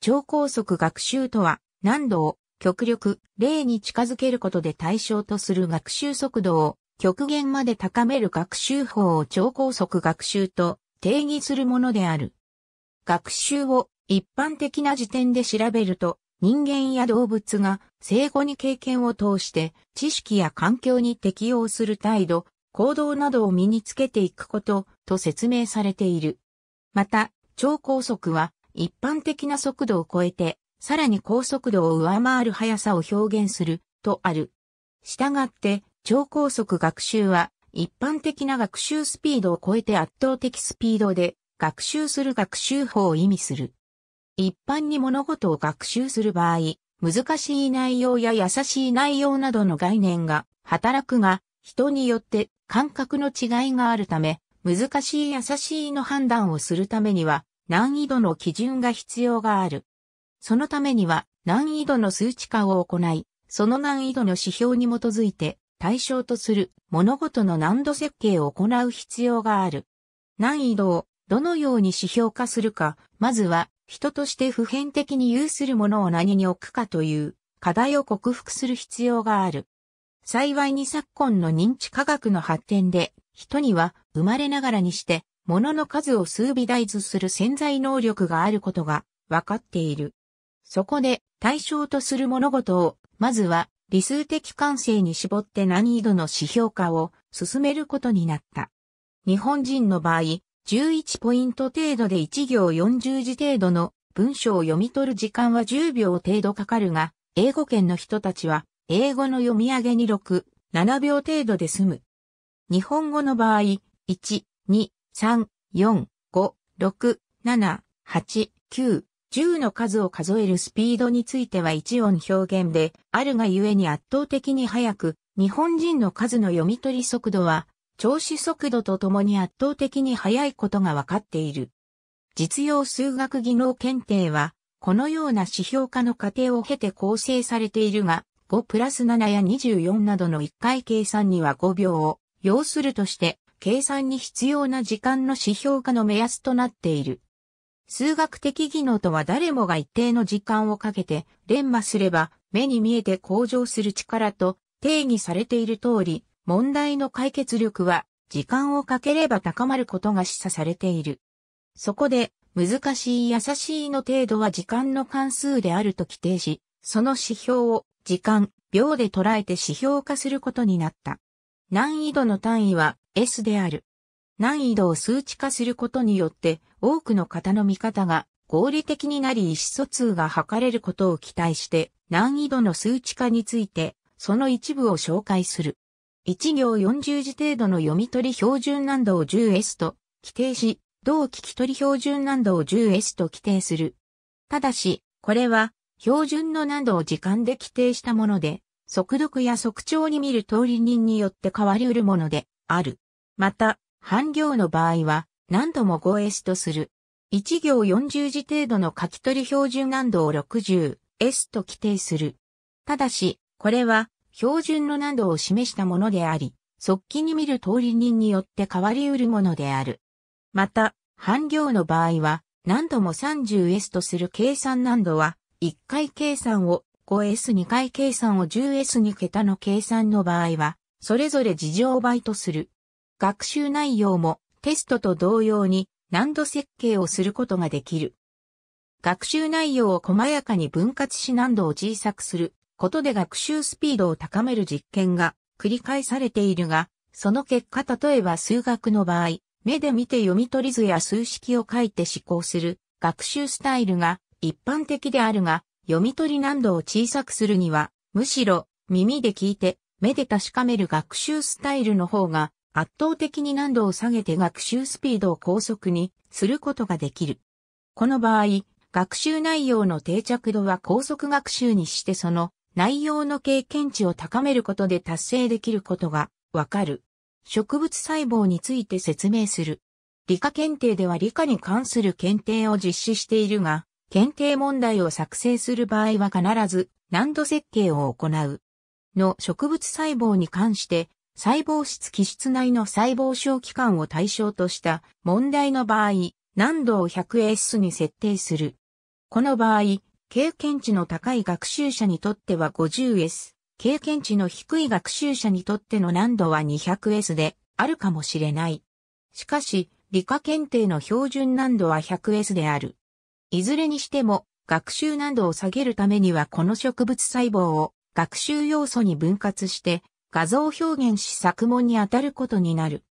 超高速学習とは、難度を極力例に近づけることで対象とする学習速度を極限まで高める学習法を超高速学習と定義するものである。学習を一般的な時点で調べると、人間や動物が生後に経験を通して知識や環境に適応する態度、行動などを身につけていくことと説明されている。また、超高速は一般的な速度を超えて、さらに高速度を上回る速さを表現する、とある。したがって、超高速学習は、一般的な学習スピードを超えて圧倒的スピードで、学習する学習法を意味する。一般に物事を学習する場合、難しい内容や優しい内容などの概念が働くが、人によって感覚の違いがあるため、難しい優しいの判断をするためには、難易度の基準が必要がある。そのためには難易度の数値化を行い、その難易度の指標に基づいて対象とする物事の難度設計を行う必要がある。難易度をどのように指標化するか、まずは人として普遍的に有するものを何に置くかという課題を克服する必要がある。幸いに昨今の認知科学の発展で人には生まれながらにして物の数を数微大図する潜在能力があることが分かっている。そこで対象とする物事を、まずは理数的感性に絞って難易度の指標化を進めることになった。日本人の場合、11ポイント程度で1行40字程度の文章を読み取る時間は10秒程度かかるが、英語圏の人たちは英語の読み上げに6、7秒程度で済む。日本語の場合、1、2、3、4、5、6、7、8、9、10の数を数えるスピードについては一音表現で、あるがゆえに圧倒的に速く、日本人の数の読み取り速度は、調子速度とともに圧倒的に速いことが分かっている。実用数学技能検定は、このような指標化の過程を経て構成されているが、5プラス7や24などの1回計算には5秒を要するとして計算に必要な時間の指標化の目安となっている。数学的技能とは誰もが一定の時間をかけて連磨すれば目に見えて向上する力と定義されている通り、問題の解決力は時間をかければ高まることが示唆されている。そこで、難しい優しいの程度は時間の関数であると規定し、その指標を時間、秒で捉えて指標化することになった。難易度の単位は S である。難易度を数値化することによって、多くの方の見方が合理的になり意思疎通が図れることを期待して、難易度の数値化について、その一部を紹介する。1行40字程度の読み取り標準難度を 10S と規定し、同聞き取り標準難度を 10S と規定する。ただし、これは標準の難度を時間で規定したもので、速読や速聴に見る通り人によって変わり得るものである。また、半行の場合は、何度も語英詞とする。1行40字程度の書き取り標準難度を 60S と規定する。ただし、これは、標準の難度を示したものであり、速記に見る通り人によって変わり得るものである。また、半行の場合は、何度も 30S とする計算難度は、1回計算を 5S2 回計算を 10S2 桁の計算の場合は、それぞれ事情倍とする。学習内容もテストと同様に難度設計をすることができる。学習内容を細やかに分割し難度を小さくすることで学習スピードを高める実験が繰り返されているが、その結果例えば数学の場合、目で見て読み取り図や数式を書いて思考する学習スタイルが一般的であるが、読み取り難度を小さくするには、むしろ耳で聞いて目で確かめる学習スタイルの方が圧倒的に難度を下げて学習スピードを高速にすることができる。この場合、学習内容の定着度は高速学習にしてその内容の経験値を高めることで達成できることがわかる。植物細胞について説明する。理科検定では理科に関する検定を実施しているが、検定問題を作成する場合は必ず難度設計を行う。の植物細胞に関して細胞質基質内の細胞小器官を対象とした問題の場合、難度を 100S に設定する。この場合、経験値の高い学習者にとっては 50S、経験値の低い学習者にとっての難度は 200S であるかもしれない。しかし、理科検定の標準難度は 100S である。いずれにしても、学習難度を下げるためにはこの植物細胞を学習要素に分割して画像表現し作文に当たることになる。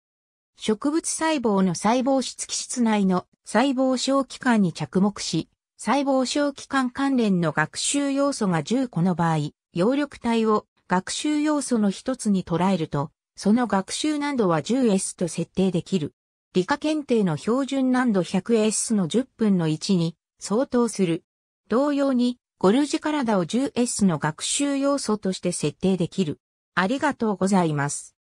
植物細胞の細胞質基質内の細胞小器官に着目し、細胞小器官関連の学習要素が10個の場合、葉緑体を学習要素の一つに捉えると、その学習難度は 10S と設定できる。理科検定の標準難度 100S の10分の1に相当する。同様に、ゴルジ体を 10S の学習要素として設定できる。ありがとうございます。